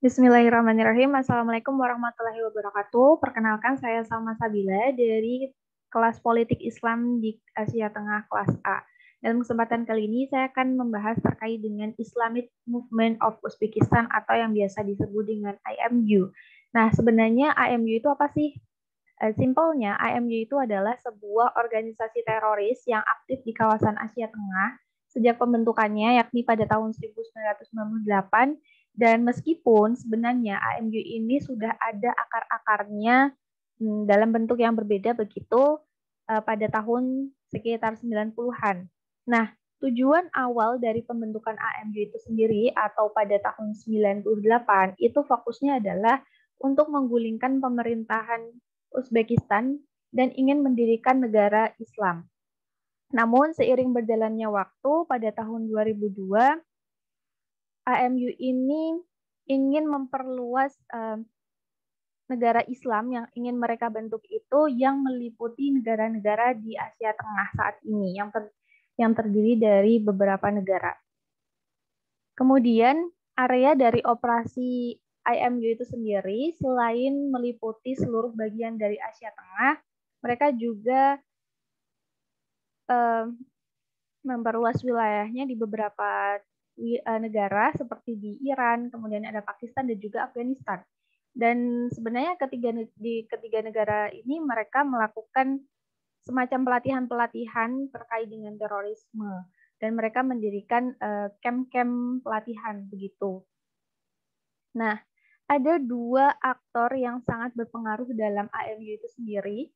Bismillahirrahmanirrahim. Assalamualaikum warahmatullahi wabarakatuh. Perkenalkan saya Salma Sabila dari kelas politik Islam di Asia Tengah kelas A. Dalam kesempatan kali ini saya akan membahas terkait dengan Islamic Movement of Uzbekistan atau yang biasa disebut dengan IMU. Nah, sebenarnya IMU itu apa sih? Eh, simpelnya, IMU itu adalah sebuah organisasi teroris yang aktif di kawasan Asia Tengah sejak pembentukannya yakni pada tahun 1998 dan meskipun sebenarnya AMU ini sudah ada akar-akarnya hmm, dalam bentuk yang berbeda begitu eh, pada tahun sekitar 90-an. Nah, tujuan awal dari pembentukan AMU itu sendiri atau pada tahun 98 itu fokusnya adalah untuk menggulingkan pemerintahan Uzbekistan dan ingin mendirikan negara Islam. Namun seiring berjalannya waktu pada tahun 2002 AMU ini ingin memperluas um, negara Islam yang ingin mereka bentuk itu yang meliputi negara-negara di Asia Tengah saat ini yang ter, yang terdiri dari beberapa negara. Kemudian area dari operasi IMU itu sendiri selain meliputi seluruh bagian dari Asia Tengah, mereka juga um, memperluas wilayahnya di beberapa Eh, negara seperti di Iran, kemudian ada Pakistan dan juga Afghanistan. Dan sebenarnya ketiga di ketiga negara ini mereka melakukan semacam pelatihan-pelatihan terkait dengan terorisme dan mereka mendirikan camp-camp eh, pelatihan begitu. Nah, ada dua aktor yang sangat berpengaruh dalam AMU itu sendiri.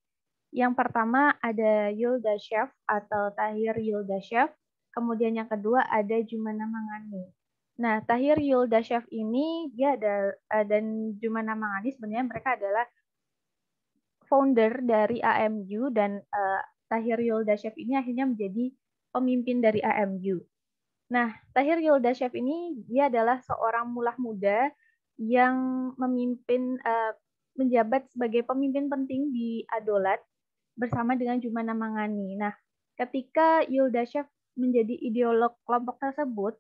Yang pertama ada Yuldashev atau Tahir Yuldashev Kemudian yang kedua ada Jumana Mangani. Nah, Tahir Yuldashev ini dia ada eh, dan Jumana Mangani sebenarnya mereka adalah founder dari AMU dan uh, Tahir Yuldashev ini akhirnya menjadi pemimpin dari AMU. Nah, Tahir Yuldashev ini dia adalah seorang mulah muda yang memimpin uh, menjabat sebagai pemimpin penting di Adolat bersama dengan Jumana Mangani. Nah, ketika Yuldashev menjadi ideolog kelompok tersebut,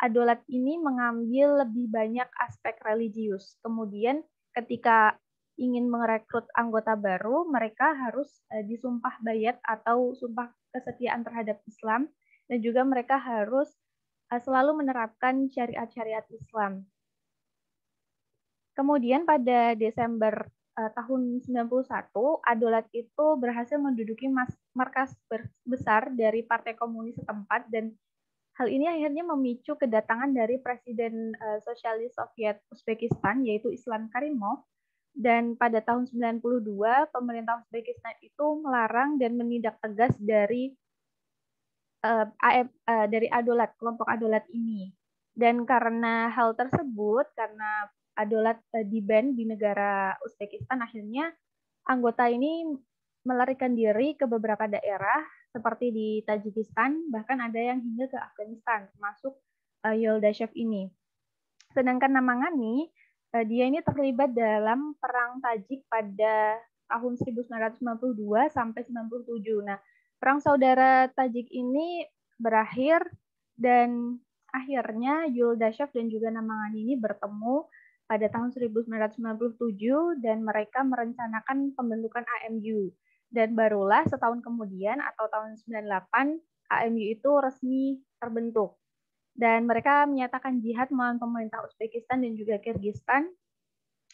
adolat ini mengambil lebih banyak aspek religius. Kemudian ketika ingin merekrut anggota baru, mereka harus eh, disumpah bayat atau sumpah kesetiaan terhadap Islam, dan juga mereka harus eh, selalu menerapkan syariat-syariat Islam. Kemudian pada Desember Eh, tahun 91 Adolat itu berhasil menduduki markas besar dari Partai Komunis setempat dan hal ini akhirnya memicu kedatangan dari Presiden eh, Sosialis Soviet Uzbekistan yaitu Islam Karimov dan pada tahun 92 pemerintah Uzbekistan itu melarang dan menindak tegas dari uh, eh, AF, uh, dari Adolat kelompok Adolat ini dan karena hal tersebut, karena adolat uh, di band di negara Uzbekistan, akhirnya anggota ini melarikan diri ke beberapa daerah seperti di Tajikistan, bahkan ada yang hingga ke Afghanistan, termasuk uh, Yoldashev ini. Sedangkan Namangani, uh, dia ini terlibat dalam perang Tajik pada tahun 1992 sampai 97. Nah, perang saudara Tajik ini berakhir dan akhirnya Yul Dashef dan juga Namangan ini bertemu pada tahun 1997 dan mereka merencanakan pembentukan AMU. Dan barulah setahun kemudian atau tahun 98 AMU itu resmi terbentuk. Dan mereka menyatakan jihad melawan pemerintah Uzbekistan dan juga Kyrgyzstan.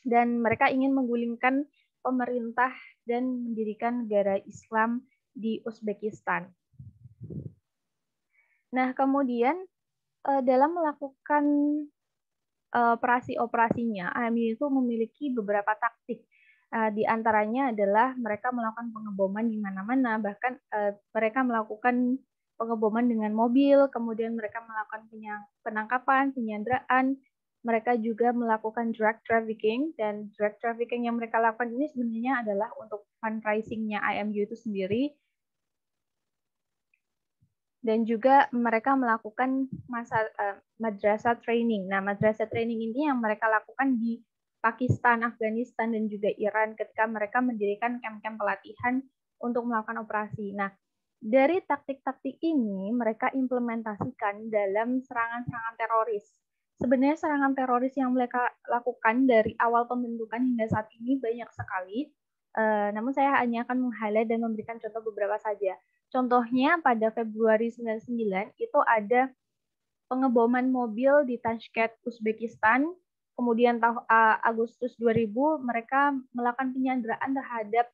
Dan mereka ingin menggulingkan pemerintah dan mendirikan negara Islam di Uzbekistan. Nah, kemudian uh, dalam melakukan eh, operasi-operasinya, AMU itu memiliki beberapa taktik. Eh, di antaranya adalah mereka melakukan pengeboman di mana-mana, bahkan mereka melakukan pengeboman dengan mobil, kemudian mereka melakukan penangkapan, penyanderaan, mereka juga melakukan drug trafficking dan drug trafficking yang mereka lakukan ini sebenarnya adalah untuk fundraisingnya IMU itu sendiri dan juga mereka melakukan masa uh, madrasah training. Nah, madrasah training ini yang mereka lakukan di Pakistan, Afghanistan, dan juga Iran ketika mereka mendirikan kamp-kamp pelatihan untuk melakukan operasi. Nah, dari taktik-taktik ini mereka implementasikan dalam serangan-serangan teroris. Sebenarnya serangan teroris yang mereka lakukan dari awal pembentukan hingga saat ini banyak sekali. Uh, namun saya hanya akan meng-highlight dan memberikan contoh beberapa saja. Contohnya pada Februari 99 itu ada pengeboman mobil di Tashkent, Uzbekistan. Kemudian tahun Agustus 2000 mereka melakukan penyanderaan terhadap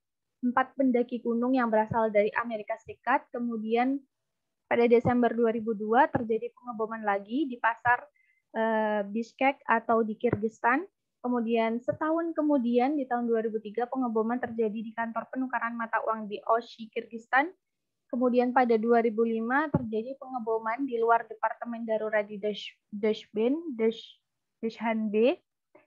empat pendaki gunung yang berasal dari Amerika Serikat. Kemudian pada Desember 2002 terjadi pengeboman lagi di pasar e, Bishkek atau di Kyrgyzstan. Kemudian setahun kemudian di tahun 2003 pengeboman terjadi di kantor penukaran mata uang di Oshi, Kyrgyzstan Kemudian pada 2005 terjadi pengeboman di luar Departemen Darurat di Dashbin, Dash, Dashhan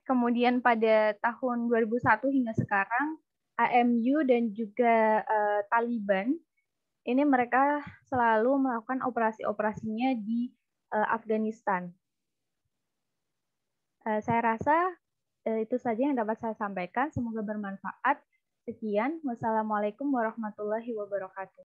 Kemudian pada tahun 2001 hingga sekarang, AMU dan juga uh, Taliban, ini mereka selalu melakukan operasi-operasinya di uh, Afghanistan. Uh, saya rasa uh, itu saja yang dapat saya sampaikan. Semoga bermanfaat. Sekian, wassalamualaikum warahmatullahi wabarakatuh.